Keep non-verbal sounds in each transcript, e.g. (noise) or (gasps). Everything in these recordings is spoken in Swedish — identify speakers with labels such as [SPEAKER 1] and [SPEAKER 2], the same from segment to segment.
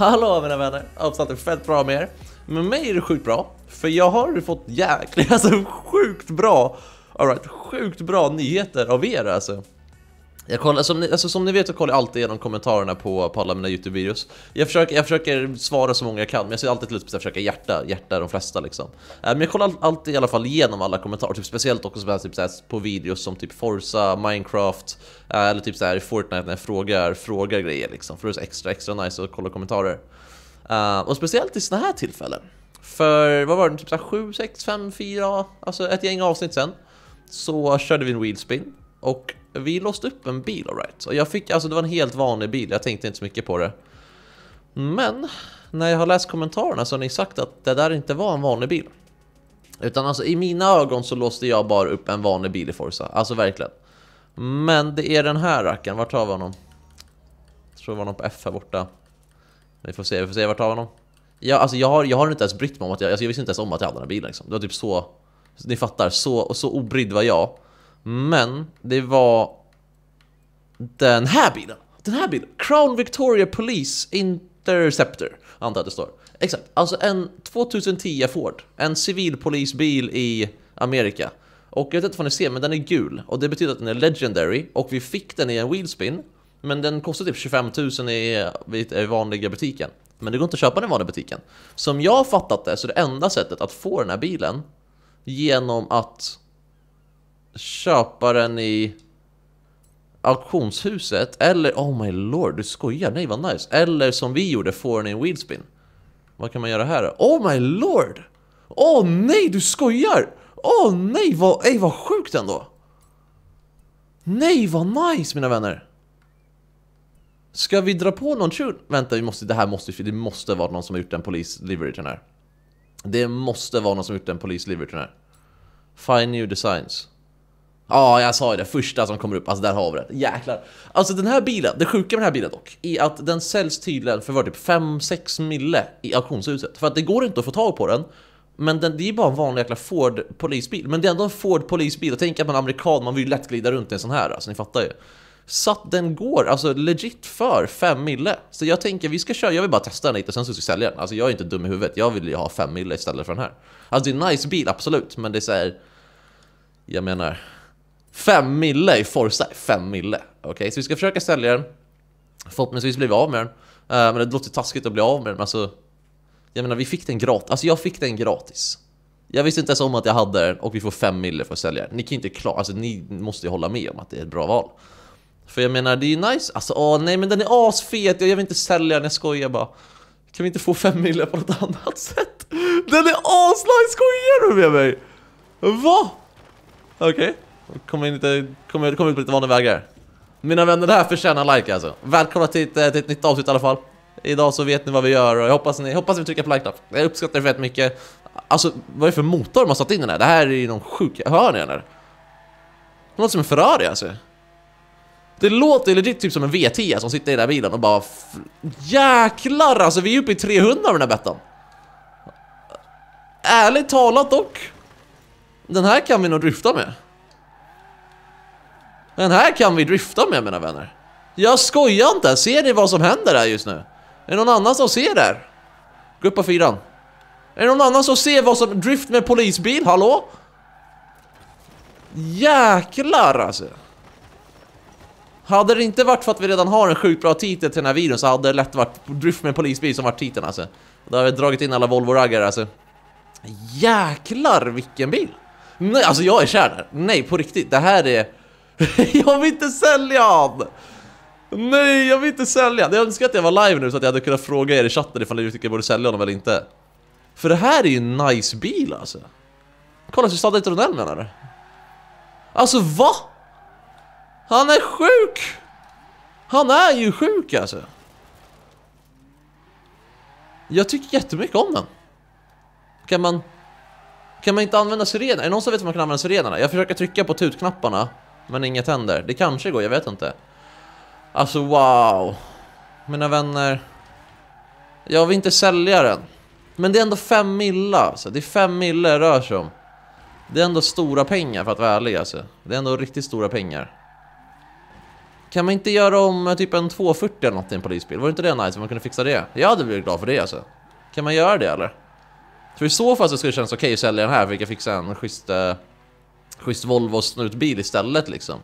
[SPEAKER 1] Hallå mina vänner, hoppas allt är fett bra med er. Med mig är det sjukt bra, för jag har fått jäkligt, (laughs) alltså sjukt bra, alright, sjukt bra nyheter av er alltså. Jag kollar, som, ni, alltså, som ni vet så kollar jag alltid igenom kommentarerna på, på alla mina YouTube-videos. Jag försöker, jag försöker svara så många jag kan, men jag ser alltid till att försöka hjärta, hjärta de flesta liksom. Äh, men jag kollar alltid i alla fall igenom alla kommentarer, typ speciellt också så här, typ så här, på videos som typ Forza, Minecraft, äh, eller typ så här Fortnite när jag frågar, frågar grejer liksom. För det är så extra, extra nice att kolla kommentarer. Äh, och speciellt i sådana här tillfällen. För, vad var det, typ så här 7, 6, 5, 4, alltså ett gäng avsnitt sen. Så körde vi en wheelspin. Och vi låste upp en bil alright. Och jag fick, alltså det var en helt vanlig bil, jag tänkte inte så mycket på det. Men, när jag har läst kommentarerna så har ni sagt att det där inte var en vanlig bil. Utan alltså i mina ögon så låste jag bara upp en vanlig bil i Forza, alltså verkligen. Men det är den här rackaren, vart har vi honom? Jag tror det var någon på F här borta. Vi får se, vi får se vart har vi honom. Ja, alltså jag har, jag har inte ens brytt mig om att jag, alltså jag visste inte ens om att jag hade den här bilen liksom. Det var typ så, ni fattar, så, så obrydd var jag. Men det var den här bilen. Den här bilen. Crown Victoria Police Interceptor. Antar jag det står. Exakt. Alltså en 2010 Ford. En civilpolisbil i Amerika. Och jag vet inte om ni ser, men den är gul. Och det betyder att den är legendary. Och vi fick den i en wheelspin. Men den kostar typ 25 000 i, i vanliga butiken. Men det går inte att köpa den i vanliga butiken. Som jag har fattat det så är det enda sättet att få den här bilen genom att köpa den i auktionshuset eller, oh my lord, du skojar, nej vad nice. Eller som vi gjorde, få den i en wheelspin. Vad kan man göra här Oh my lord! Åh oh, nej, du skojar! Åh oh, nej, vad, ej, vad sjukt ändå! Nej, vad nice mina vänner! Ska vi dra på någon tune? Vänta, vi måste, det här måste, det måste vara någon som har gjort en polis leveragen här. Det måste vara någon som har gjort en polis leveragen här. Find new designs. Ja, jag sa ju det. Första som kommer upp. Alltså där har vi det. Jäklar. Alltså den här bilen, det sjuka med den här bilen dock, är att den säljs tydligen för var typ 5-6 mille i auktionshuset. För att det går inte att få tag på den. Men den, det är bara en vanlig jäkla Ford polisbil. Men det är ändå en Ford polisbil. Och tänk att man är amerikan, man vill ju lätt glida runt i en sån här. Alltså ni fattar ju. Så att den går alltså legit för 5 mille. Så jag tänker vi ska köra, jag vill bara testa den lite och sen så ska vi sälja den. Alltså jag är inte dum i huvudet, jag vill ju ha 5 mille istället för den här. Alltså det är en nice bil, absolut, men det är såhär... Jag menar, Fem mille i Forza, fem mille. Okej, okay? så vi ska försöka sälja den. Förhoppningsvis blir vi av med den. Uh, men det låter taskigt att bli av med den, alltså... Jag menar, vi fick den gratis. Alltså jag fick den gratis. Jag visste inte ens om att jag hade den och vi får fem mille för att sälja den. Ni kan inte klara, alltså ni måste ju hålla med om att det är ett bra val. För jag menar, det är ju nice. Alltså åh nej men den är asfet, jag vill inte sälja den, jag skojar bara. Kan vi inte få fem mille på något annat (laughs) sätt? Den är asnice, skojar du med mig? Va? Okej. Okay. Kommer inte, kommer kom, kom ut på lite vanliga vägar. Mina vänner, det här förtjänar like alltså. Välkomna till ett, till ett nytt avsnitt i alla fall. Idag så vet ni vad vi gör och jag hoppas ni, hoppas ni trycker på like-knapp. Jag uppskattar det fett mycket. Alltså, vad är det för motor man har satt in den här? Det här är ju någon sjuk... Hör ni den här? Det låter som en Ferrari alltså. Det låter legit typ som en V10 som sitter i den här bilen och bara... Jäklar alltså, vi är uppe i 300 med den här bettan. Ärligt talat dock. Den här kan vi nog drifta med. Den här kan vi drifta med mina vänner. Jag skojar inte, ser ni vad som händer här just nu? Är det någon annan som ser det här? Gå upp på fyran. Är det någon annan som ser vad som... Drift med polisbil, hallå? Jäklar alltså. Hade det inte varit för att vi redan har en sjukt bra titel till den här videon så hade det lätt varit drift med polisbil som varit titeln alltså. Då har vi dragit in alla Volvo-raggare alltså. Jäklar vilken bil! Nej, alltså jag är kär där. Nej, på riktigt. Det här är... (laughs) jag vill inte sälja han! Nej, jag vill inte sälja Jag önskar att jag var live nu så att jag hade kunnat fråga er i chatten ifall ni tycker jag borde sälja honom eller inte. För det här är ju en nice bil alltså. Kolla Susanne Tronell menar du? Alltså va? Han är sjuk! Han är ju sjuk alltså. Jag tycker jättemycket om den. Kan man... Kan man inte använda sirenerna? Är det någon som vet hur man kan använda sirenerna? Jag försöker trycka på tutknapparna men inget händer. Det kanske går, jag vet inte. Alltså wow. Mina vänner. Jag vill inte sälja den. Men det är ändå fem mille, alltså. Det är fem mille det rör sig om. Det är ändå stora pengar för att vara ärlig alltså. Det är ändå riktigt stora pengar. Kan man inte göra om eh, typ en 240 eller något i en polisbil? Var inte det nice om man kunde fixa det? Jag hade blivit glad för det alltså. Kan man göra det eller? För i så fall så skulle det kännas okej okay att sälja den här för att jag fixa en schysst... Eh, schysst Volvo-snutbil istället liksom.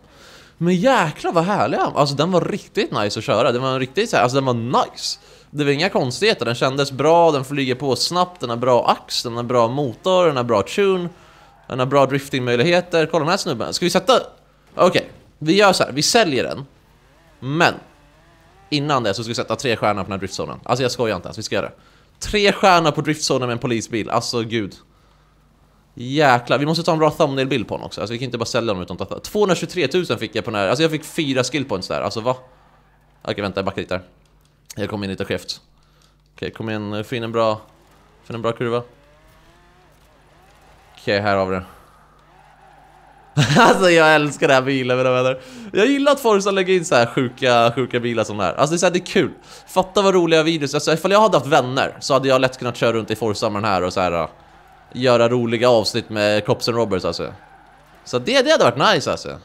[SPEAKER 1] Men jäklar vad härlig han Alltså den var riktigt nice att köra. Den var riktigt så här, alltså den var nice. Det var inga konstigheter, den kändes bra, den flyger på snabbt, den har bra axel, den har bra motor, den har bra tune. Den har bra driftingmöjligheter. Kolla den här snubben. Ska vi sätta... Okej, okay. vi gör så här. Vi säljer den. Men. Innan det så ska vi sätta tre stjärnor på den här driftzonen. Alltså jag skojar inte ens, vi ska göra det. Tre stjärnor på driftzonen med en polisbil. Alltså gud. Jäklar, vi måste ta en bra thumbnail-bild på honom också. Alltså vi kan inte bara sälja honom utan att ta 223 000 fick jag på den här. Alltså jag fick fyra skillpoints där. Alltså va? Okej, vänta, jag backar lite där. Jag kommer in lite skevt. Okej, kom igen få in eh, en bra... Få in en bra kurva. Okej, här har vi den. (laughs) alltså jag älskar den här bilen mina vänner. Jag gillar att Forza lägger in så här sjuka, sjuka bilar som det här. Alltså det är, så här, det är kul. Fatta vad roliga videos. Alltså ifall jag hade haft vänner så hade jag lätt kunnat köra runt i Forza med den här och så här eh, göra roliga avsnitt med Cops and Robbers alltså. Så det, det hade varit nice alltså.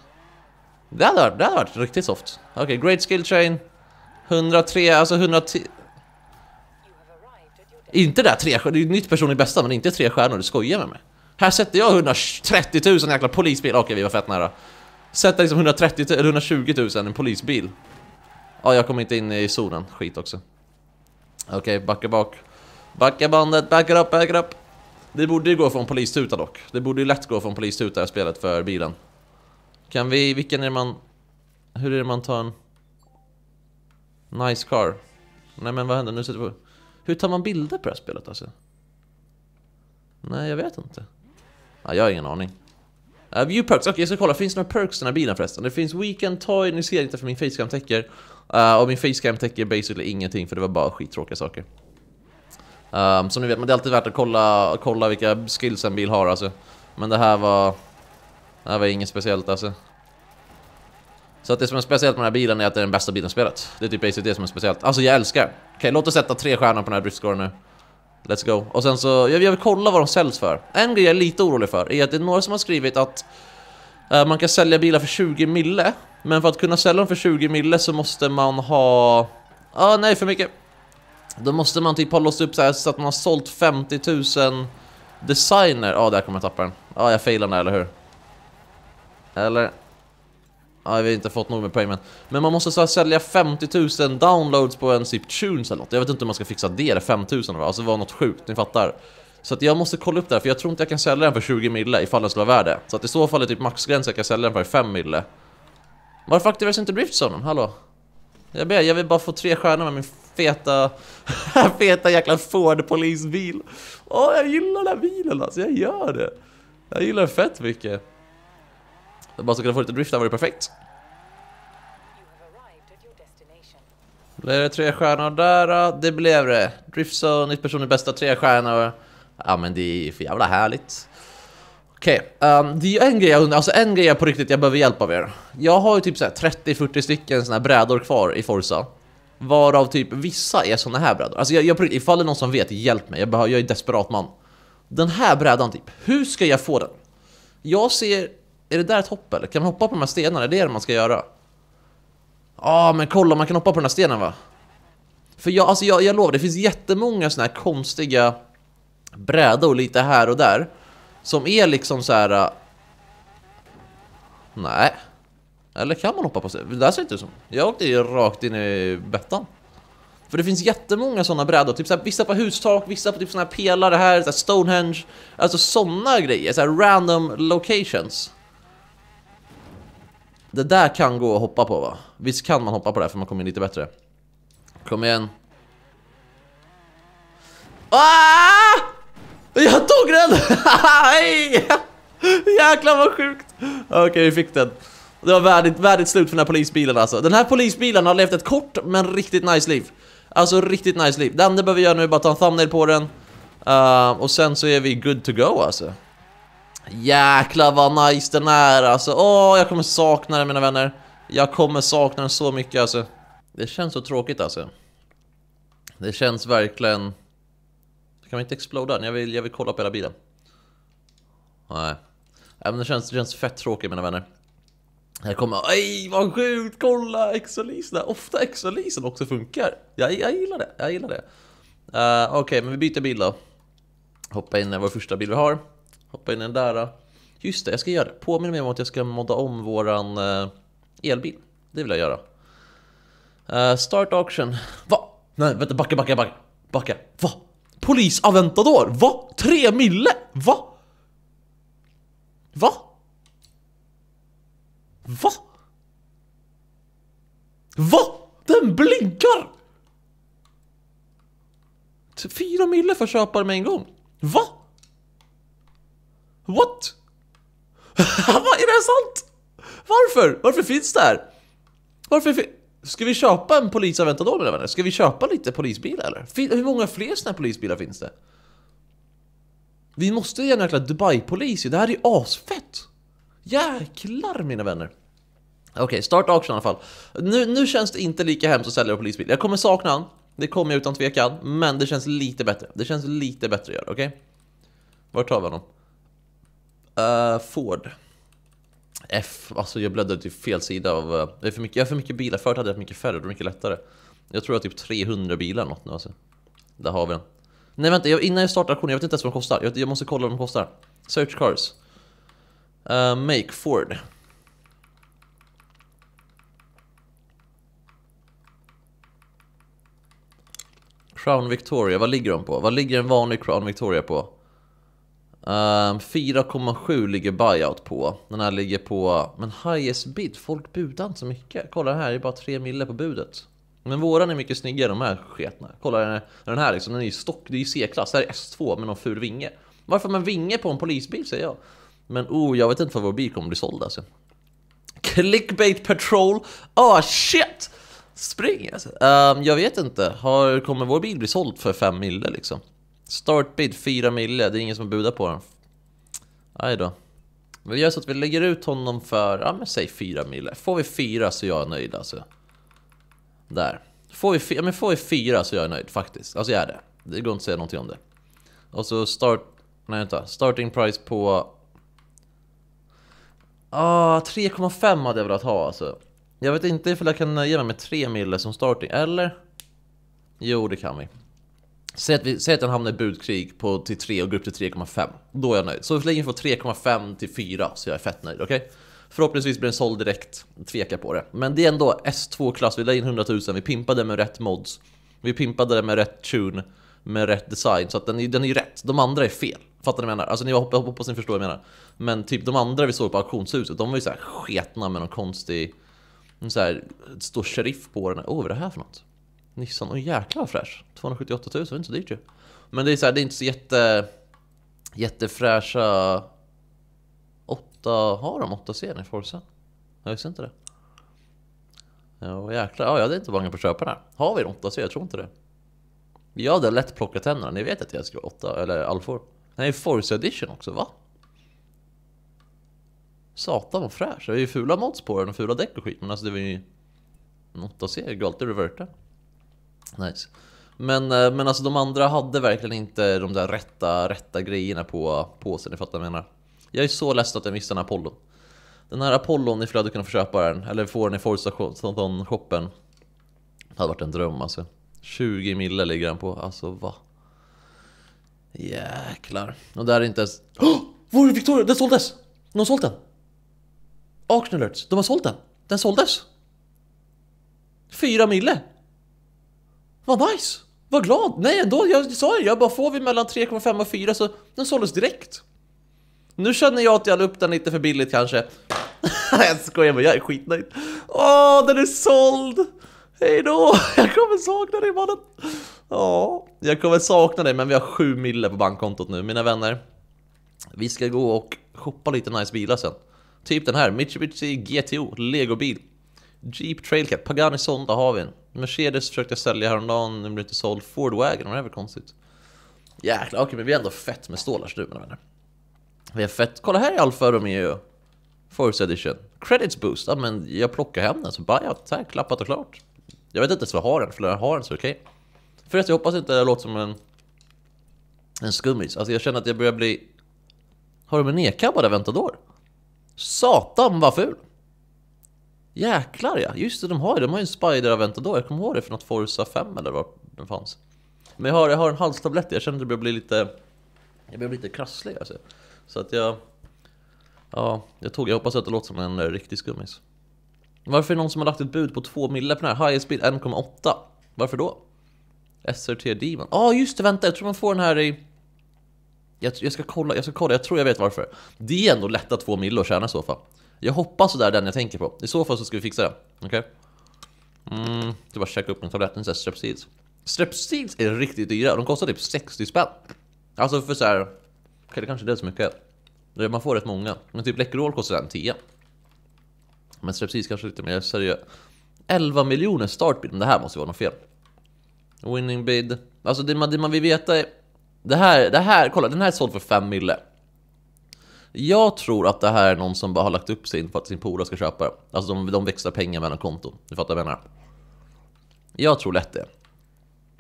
[SPEAKER 1] Det hade varit, det hade varit riktigt soft. Okej, okay, Great Skill Chain. 103, alltså 110... Inte där tre stjärnor, det är ju nytt personligt bästa men inte tre stjärnor, du skojar med mig. Här sätter jag 130 000 jäkla polisbil, okej okay, vi var fett nära. Sätter liksom 130 eller 120 000 en polisbil. Ja, jag kommer inte in i zonen, skit också. Okej, okay, backa bak. Backa bandet, backa upp, backa upp. Det borde ju gå från polistuta dock. Det borde ju lätt gå från polistuta i här spelet för bilen. Kan vi, vilken är det man... Hur är det man tar en... Nice car. Nej men vad händer nu? Sitter på... Hur tar man bilder på det här spelet alltså? Nej, jag vet inte. Ja, jag har ingen aning. Uh, äh, view perks, okej okay, jag ska kolla, finns det några perks i den här bilen förresten? Det finns weekend toy, ni ser inte för min facecam täcker. Uh, och min facecam täcker basically ingenting för det var bara skittråkiga saker. Um, som ni vet, men det är alltid värt att kolla, kolla vilka skills en bil har alltså. Men det här var... Det här var inget speciellt alltså. Så att det som är speciellt med den här bilen är att det är den bästa bilen i spelet. Det är typ basically det som är speciellt. Alltså jag älskar. Okej, okay, låt oss sätta tre stjärnor på den här driftscoren nu. Let's go. Och sen så, jag, vill kolla vad de säljs för. En grej jag är lite orolig för är att det är några som har skrivit att uh, man kan sälja bilar för 20 mille. Men för att kunna sälja dem för 20 mille så måste man ha... Ja, ah, nej för mycket. Då måste man typ ha låst upp så, här, så att man har sålt 50 000 designer. Ja, ah, där kommer jag tappa den. Ja, ah, jag failar där, eller hur? Eller? Ja, ah, vi har inte fått nog med payment. Men man måste så här, sälja 50 000 downloads på en zip tunes eller något. Jag vet inte om man ska fixa det, eller 5 000 va? Alltså det var något sjukt, ni fattar. Så att jag måste kolla upp det här, för jag tror inte jag kan sälja den för 20 mille ifall den skulle vara värd det. Så att i så fall är typ maxgränsen jag kan sälja den för 5 mille. Varför aktiveras inte driftzonen? Hallå? Jag ber, jag vill bara få tre stjärnor med min feta, (laughs) feta jäkla Ford-polisbil. Åh, jag gillar den här bilen alltså, jag gör det. Jag gillar den fett mycket. Jag bara så kunna få lite drift, det var det perfekt. Blev det tre stjärnor där? Det blev det. Driftzone, ett personligt bästa, tre stjärnor. Ja men det är för jävla härligt. Okej, okay. um, ehm, det är ju en grej jag undrar, alltså en grej jag på riktigt jag behöver hjälp av er. Jag har ju typ 30-40 stycken såna här brädor kvar i Forza. Varav typ vissa är såna här brädor. Alltså jag, jag, ifall det är någon som vet, hjälp mig. Jag, behör, jag är desperat man. Den här brädan typ, hur ska jag få den? Jag ser... Är det där ett hopp eller? Kan man hoppa på de här stenarna? Är det det man ska göra? Ja, ah, men kolla man kan hoppa på den här stenen va? För jag, alltså jag, jag lovar, det finns jättemånga såna här konstiga brädor lite här och där. Som är liksom så här. Äh, nej. Eller kan man hoppa på sig? Det där ser inte ut som. Jag åkte ju rakt in i bettan. För det finns jättemånga sådana brädor, typ här, vissa på hustak, vissa på typ sådana här pelare här, såhär Stonehenge. Alltså sådana grejer, här random locations. Det där kan gå att hoppa på va? Visst kan man hoppa på det här för man kommer in lite bättre. Kom igen. Ah! Jag tog den! (laughs) Jäklar vad sjukt! Okej, okay, vi fick den. Det var värdigt, värdigt slut för den här polisbilen alltså. Den här polisbilen har levt ett kort men riktigt nice liv. Alltså riktigt nice liv. Det enda behöver göra nu är bara ta en thumbnail på den. Uh, och sen så är vi good to go alltså. Jäklar vad nice den är alltså. Åh, jag kommer sakna den mina vänner. Jag kommer sakna den så mycket alltså. Det känns så tråkigt alltså. Det känns verkligen... Kan vi inte exploda den? Jag vill, jag vill kolla på hela bilen. Nej. Även men det känns, det känns fett tråkigt mina vänner. Här kommer ej vad sjukt, kolla exolisen Ofta exolisen också funkar. Jag, jag gillar det, jag gillar det. Uh, Okej, okay, men vi byter bild då. Hoppa in i vår första bild vi har. Hoppa in i den där. Just det, jag ska göra det. Påminn mig om att jag ska modda om våran uh, elbil. Det vill jag göra. Uh, start auction. Va? Nej, vänta, backa, backa, backa. Backa. Va? Polis Aventador? Va? Tre mille? Va? Va? Va? Va? Den blinkar! Fyra mille för att köpa den med en gång. Va? What? (laughs) är det sant? Varför? Varför finns det här? Varför finns... Ska vi köpa en polisaventador mina vänner? Ska vi köpa lite polisbilar eller? hur många fler sådana här polisbilar finns det? Vi måste ju ha en jäkla Dubai-polis Det här är ju asfett! Jäklar mina vänner! Okej, okay, start auction i alla fall. Nu, nu känns det inte lika hemskt att sälja polisbil. Jag kommer sakna han, det kommer jag utan tvekan, men det känns lite bättre. Det känns lite bättre att göra, okej? Okay? Vart tar vi honom? Uh, Ford. F, alltså jag bläddrade till fel sida av... Eh, jag, har för mycket, jag har för mycket bilar, förut hade jag mycket färre, det var mycket lättare. Jag tror jag har typ 300 bilar något nu alltså. Där har vi den. Nej vänta, jag, innan jag startar auktionen, jag vet inte ens vad de kostar. Jag, jag måste kolla vad de kostar. Search cars. Uh, make Ford. Crown Victoria, vad ligger de på? Vad ligger en vanlig Crown Victoria på? Um, ehm, 4,7 ligger buyout på. Den här ligger på... Men highest bid, folk budar inte så mycket. Kolla här, det är bara 3 mille på budet. Men våran är mycket snyggare, de här sketna. Kolla den här, den här liksom, den är ju stock, det är ju C-klass. Det här är S2 med någon ful vinge. Varför har man vinge på en polisbil säger jag? Men oh, jag vet inte vad vår bil kommer bli såld alltså. Clickbait Patrol. Ah oh, shit! Spring alltså. Um, jag vet inte. Har, kommer vår bil bli såld för 5 mille liksom? Startbid 4 mille. Det är ingen som budar på den. Aj då. Vi gör så att vi lägger ut honom för, ja men säg 4 mille. Får vi 4 så jag är nöjd alltså. Där. Får vi, ja, men får vi 4 så jag är nöjd faktiskt. Alltså jag är det. Det går inte att säga någonting om det. Och så start... Nej vänta. Starting price på Ah, 3,5 hade jag velat ha alltså. Jag vet inte ifall jag kan ge mig med 3 mille som starting, eller? Jo, det kan vi. Säg att, vi, säg att den hamnar i budkrig på, till 3 och går upp till 3,5. Då är jag nöjd. Så vi länge får 3,5 till 4 så jag är fett nöjd, okej? Okay? Förhoppningsvis blir den såld direkt, tvekar på det. Men det är ändå S2-klass, vi la in 100 000, vi pimpade med rätt mods. Vi pimpade med rätt tune, med rätt design, så att den är, den är rätt. De andra är fel. Fattar ni vad jag menar? Alltså ni hoppas, hoppas ni förstår vad jag menar. Men typ de andra vi såg på auktionshuset, de var ju så här sketna med någon konstig... Så här, det står sheriff på den. Åh, oh, vad är det här för något? Nissan, åh oh, jäklar vad fräsch. 278 000, det var inte så dyrt ju. Men det är så här, det är inte så jätte... Jättefräscha... 8... Har de 8 serien i Forza? Jag visste inte det. Ja, jäklar. Ja, jag hade inte vågat på att köpa den. Har vi en 8 serie? Jag tror inte det. Jag hade lätt plockat tänderna. Ni vet att jag skrev 8 eller alfor. Den är ju Force Edition också, va? Satan vad fräsch. Det är ju fula mods på den och fula däck och skit. Men alltså det var ju Något att se, Galter Reverter. Nice. Men, eh, men alltså de andra hade verkligen inte de där rätta, rätta grejerna på påsen, ni fattar vad jag menar. Jag är så ledsen att jag missade den här Apollon. Den här Apollon, ifall jag hade kunnat få köpa den, eller få den i Forza-shoppen. Det hade varit en dröm alltså. 20 mille ligger den på, alltså va? Jäklar. Och där är inte ens... Oh! (gasps) Var är Victoria? Den såldes! De har sålt den! Auction alerts, de har sålt den! Den såldes! Fyra mille! Vad nice! Vad glad! Nej ändå, jag sa ju, jag bara får vi mellan 3,5 och 4 så den såldes direkt. Nu känner jag att jag la upp den lite för billigt kanske. (laughs) jag skojar bara, jag är skitnöjd. Åh, den är såld! Hej då! (laughs) Jag kommer sakna dig mannen! Ja, jag kommer sakna dig men vi har sju mille på bankkontot nu mina vänner. Vi ska gå och shoppa lite nice bilar sen. Typ den här, Mitsubishi GTO, legobil. Jeep Trailcat, Pagani Sonda har vi en. Mercedes försökte jag sälja häromdagen, den blev inte såld. Ford Wagon, det är väl konstigt. Jäklar, okej okay, men vi är ändå fett med stålars nu mina vänner. Vi är fett, kolla här i Alfa Romeo. Force Edition. Credits Boost, ja men jag plockar hem den så bara ja, här, klappat och klart. Jag vet inte ens vad jag har den, för jag har den så okej. Okay. Förresten, jag hoppas inte det här låter som en, en skummis. Alltså jag känner att jag börjar bli... Har de en nedkabbad Aventador? Satan vad ful! Jäklar ja, just det de har ju, de har ju en Spider Aventador, jag kommer ihåg det från något Forza 5 eller vad den fanns. Men jag har, jag har en halstablett, jag känner att det börjar bli lite... Jag börjar bli lite krasslig alltså. Så att jag... Ja, jag tog, jag hoppas att det låter som en riktig skummis. Varför är det någon som har lagt ett bud på 2 mille på den här? Highest speed 1,8. Varför då? srt Demon. Ja, ah, just det, vänta, jag tror man får den här i... Jag, jag, ska kolla, jag ska kolla, jag tror jag vet varför. Det är ändå lätta två miljoner att tjäna i så fall. Jag hoppas det är den jag tänker på. I så fall så ska vi fixa det. Okej? Okay? Mm, det bara käka upp min tablett, en strepsils. Strepsils är riktigt dyra, de kostar typ 60 spänn. Alltså för så här, det kanske inte är så mycket. Man får rätt många. Men typ Läkerol kostar en 10. Men strepsils kanske lite mer seriös. 11 miljoner startbid, det här måste vara något fel. Winning bid. Alltså det man, det man vill veta är... Det här, det här, kolla den här är såld för 5 mille. Jag tror att det här är någon som bara har lagt upp sin för att sin polare ska köpa det. Alltså de, de växlar pengar mellan konton. Du fattar vad jag menar? Jag tror lätt det.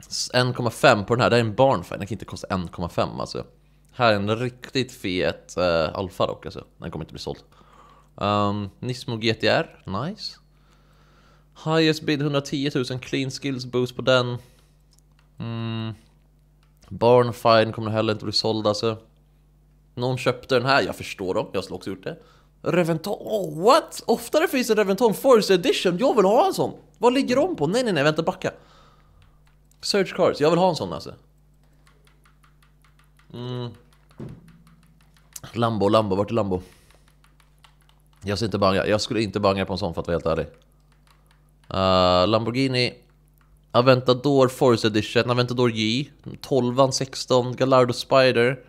[SPEAKER 1] 1,5 på den här, det här är en barnfärg, den kan inte kosta 1,5 alltså. Här är en riktigt fet uh, alfa dock alltså, den kommer inte bli såld. Um, Nismo GTR, nice. Highest bid 110 000, clean skills boost på den. Mm. Barnfine kommer heller inte bli sålda alltså. Någon köpte den här, jag förstår dem, jag skulle också gjort det. Reventon, oh, what? Oftare finns en Reventon Forest Edition, jag vill ha en sån! Vad ligger de på? Nej nej nej, vänta backa. Search cards, jag vill ha en sån alltså. Mm. Lambo, Lambo, vart är Lambo? Jag skulle inte banga, jag skulle inte banga på en sån för att vara helt ärlig. Uh, Lamborghini, Aventador Force Edition, Aventador J, 12, 16, Galardo Spider.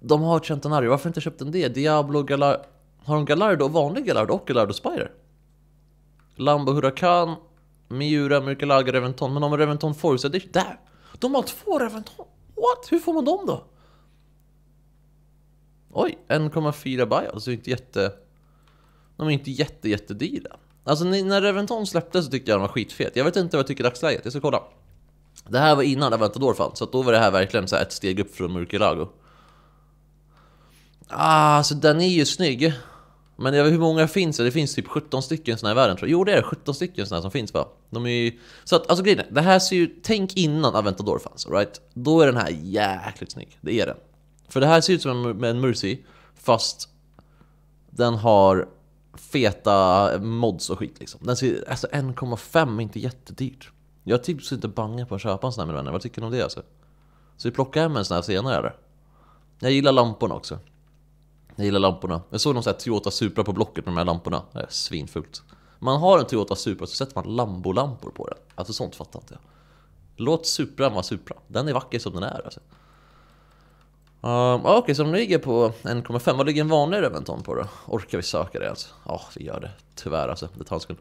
[SPEAKER 1] De har Centenario, varför inte köpt en det? Diablo, Galardo... Har de Galardo, vanlig Galardo och Galardo Spider? Lambo Huracan, Miura, Myrkelaga, Reventon. Men de har Reventon Force Edition, där! De har två Reventon! What? Hur får man dem då? Oj, 1,4 bio. bios, det är inte jätte... De är inte jätte, jättedyra. Alltså när Reventon släpptes så tyckte jag den var skitfet. Jag vet inte vad jag tycker i dagsläget, jag ska kolla. Det här var innan Aventador fanns, så då var det här verkligen så här ett steg upp från Murcielago. Ah, så den är ju snygg. Men jag vet hur många finns det? Det finns typ 17 stycken såna här i världen tror jag. Jo det är det, 17 stycken såna här som finns va? De är ju... Så att, alltså grejen är, det här ser ju... Tänk innan Aventador fanns, right? Då är den här jäkligt snygg, det är den. För det här ser ut som en, en Mercy, fast den har feta mods och skit liksom. Den ser, alltså 1,5 är inte jättedyrt. Jag tipsar typ inte bange på att köpa en sån här mina vänner. Vad tycker ni om det alltså? Så vi plockar hem en sån här senare eller? Jag gillar lamporna också. Jag gillar lamporna. Jag såg någon sån här Toyota Supra på Blocket med de här lamporna. Det är svinfult. Man har en Toyota Supra så sätter man lambolampor på den. Alltså sånt fattar inte jag. Låt Supran vara Supra. Den är vacker som den är alltså. Um, Okej, okay, så de ligger på 1,5. Vad ligger en vanlig Reventon på då? Orkar vi söka det ens? Alltså? Ja, oh, vi gör det. Tyvärr alltså, det tar en sekund.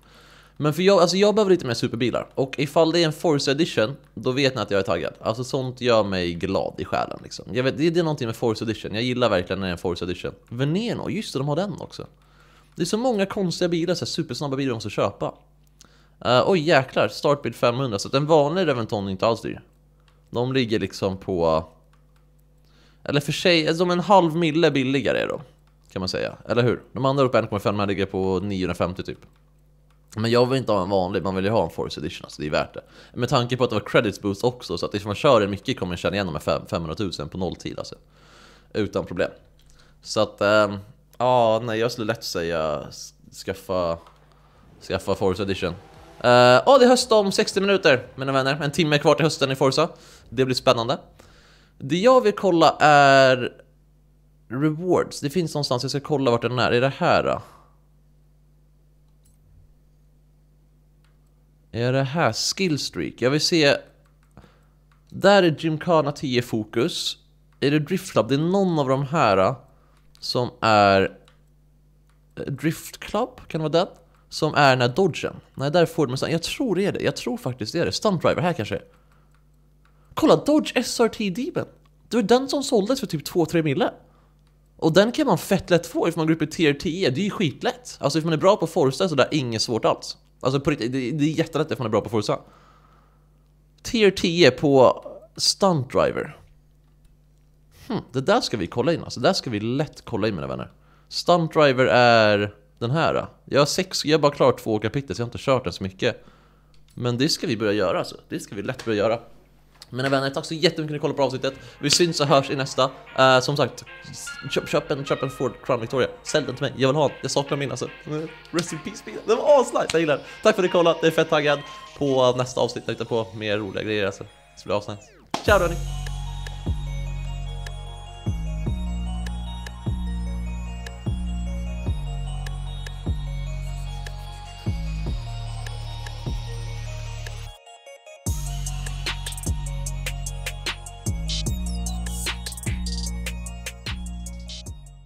[SPEAKER 1] Men för jag, alltså jag behöver lite mer superbilar. Och ifall det är en Force Edition, då vet ni att jag är taggad. Alltså sånt gör mig glad i själen liksom. Jag vet, det är någonting med Force Edition. Jag gillar verkligen när det är en Force Edition. Veneno, just det, de har den också. Det är så många konstiga bilar, så här supersnabba bilar man måste köpa. Uh, oj jäklar, Startbil 500. Så att en vanlig Reventon är inte alls dyr. De ligger liksom på eller för sig, alltså en halv mille billigare då. Kan man säga, eller hur? De andra uppe 1,5 ligger på 950 typ. Men jag vill inte ha en vanlig, man vill ju ha en Force Edition, alltså det är värt det. Med tanke på att det var credits boost också, så att ifall man kör en mycket kommer man känna igen de här 500 000 på nolltid alltså. Utan problem. Så att, ähm, ja, nej jag skulle lätt säga skaffa, skaffa Force Edition. Eh, ja, uh, oh, det är höst om 60 minuter, mina vänner. En timme kvar till hösten i Forza. Det blir spännande. Det jag vill kolla är rewards. Det finns någonstans, jag ska kolla vart den är. Är det här då? Är det här skillstreak? Jag vill se... Där är Gymkhana 10 fokus. Är det driftlab? Det är någon av de här som är... Eh, Drift Club? Kan det vara den? Som är den här dodgen? Nej, där får du jag tror det är det. Jag tror faktiskt det är det. Stunt driver, här kanske. Kolla Dodge SRT Demon! Det var den som såldes för typ 2-3 mille. Och den kan man fett lätt få ifall man går upp i tier 10, det är ju skitlätt. Alltså ifall man är bra på Forza så är det inget svårt alls. Alltså på riktigt, det, det är jättelätt ifall man är bra på Forza. Tier 10 på Stunt Driver. Hmm, det där ska vi kolla in alltså, det där ska vi lätt kolla in mina vänner. Stunt Driver är den här. Då. Jag har, sex, jag har bara klarat två kapitel så jag har inte kört den så mycket. Men det ska vi börja göra alltså, det ska vi lätt börja göra. Mina vänner, tack så jättemycket för att ni kollade på avsnittet. Vi syns och hörs i nästa. Uh, som sagt, köp, köp, en, köp en Ford Crown Victoria. Sälj den till mig, jag vill ha den. Jag saknar min alltså. Rest in peace, bilen. Den var asnice, jag gillar den. Tack för att ni kollade, jag är fett taggad på nästa avsnitt. Jag hittar på mer roliga grejer alltså. Det blir asnice. Ciao hörni